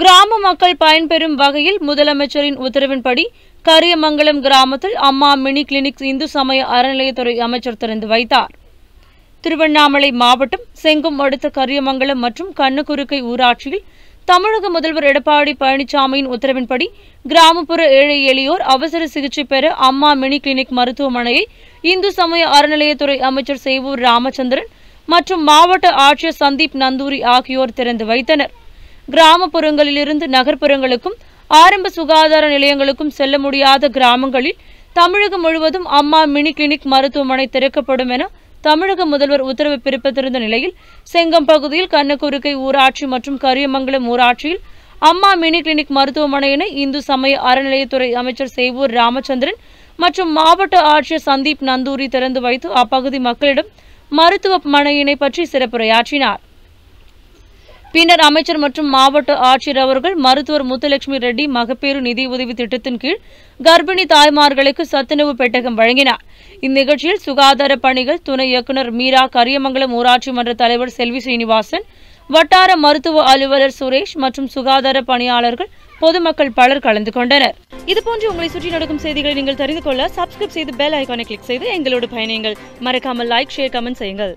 கிராம மக்கள் பயன்பெறும் வகையில் முதலமைச்சரின் உத்தரவின்படி கரியமங்கலம் கிராமத்தில் அம்மா மினி கிளினிக் இந்து சமய அறநிலையத்துறை அமைச்சர் திறந்து வைத்தார் திருவண்ணாமலை மாவட்டம் செங்கும் அடுத்த கரியமங்கலம் மற்றும் கண்ணுக்குறுக்கை ஊராட்சியில் தமிழக முதல்வர் எடப்பாடி பழனிசாமியின் உத்தரவின்படி கிராமப்புற ஏழை எளியோர் அவசர சிகிச்சை பெற அம்மா மினி கிளினிக் மருத்துவமனையை இந்து சமய அறநிலையத்துறை அமைச்சர் சேவூர் ராமச்சந்திரன் மற்றும் மாவட்ட ஆட்சியர் சந்தீப் நந்தூரி ஆகியோர் திறந்து வைத்தனர் கிராமப்புறங்களிலிருந்து நகர்ப்புறங்களுக்கும் ஆரம்ப சுகாதார நிலையங்களுக்கும் செல்ல முடியாத கிராமங்களில் தமிழகம் முழுவதும் அம்மா மினி கிளினிக் மருத்துவமனை திறக்கப்படும் என தமிழக முதல்வர் உத்தரவு பிறப்பித்திருந்த நிலையில் செங்கம் பகுதியில் கண்ணக்குறுக்கை ஊராட்சி மற்றும் கரியமங்கலம் ஊராட்சியில் அம்மா மினி கிளினிக் மருத்துவமனையினை இந்து சமய அறநிலையத்துறை அமைச்சர் சேவூர் ராமச்சந்திரன் மற்றும் மாவட்ட ஆட்சியர் சந்தீப் நந்தூரி திறந்து வைத்து அப்பகுதி மக்களிடம் மருத்துவமனையினை பற்றி சிறப்புரையாற்றினார் பின்னர் அமைச்சர் மற்றும் மாவட்ட ஆட்சியர் அவர்கள் மருத்துவர் முத்துலட்சுமி ரெட்டி மகப்பேறு நிதியுதவி திட்டத்தின் கீழ் கர்ப்பிணி தாய்மார்களுக்கு சத்துணவு பெட்டகம் வழங்கினார் இந்நிகழ்ச்சியில் சுகாதார பணிகள் துணை இயக்குநர் மீரா கரியமங்கலம் ஊராட்சி மன்ற தலைவர் செல்வி சீனிவாசன் வட்டார மருத்துவ அலுவலர் சுரேஷ் மற்றும் சுகாதார பணியாளர்கள் பொதுமக்கள் பலர் கலந்து கொண்டனர் இதுபோன்று உங்களை சுற்றி நடக்கும் செய்திகளை நீங்கள் தெரிந்து கொள்ள சப்ஸ்கிரைப் செய்து பெல் ஐக்கானை கிளிக் செய்து எங்களோடு பயணியுங்கள் மறக்காமல் லைக் ஷேர் கமெண்ட் செய்யுங்கள்